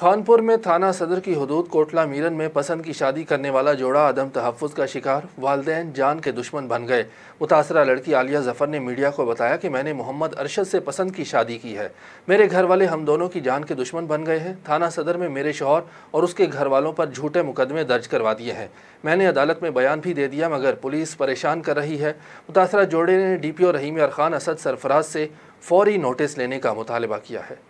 खानपुर में थाना सदर की हदूद कोटला मीरन में पसंद की शादी करने वाला जोड़ा अदम तहफ़ का शिकार वालदेन जान के दुश्मन बन गए मुतासरा लड़की आलिया ज़फ़र ने मीडिया को बताया कि मैंने मोहम्मद अरशद से पसंद की शादी की है मेरे घर वाले हम दोनों की जान के दुश्मन बन गए हैं थाना सदर में मेरे शोहर और उसके घर वालों पर झूठे मुकदमे दर्ज करवा दिए हैं मैंने अदालत में बयान भी दे दिया मगर पुलिस परेशान कर रही है मुतासरा जोड़े ने D P O Rahim Arkhan Asad Sarfaraz से फौरी नोटिस लेने का मुतालबा किया है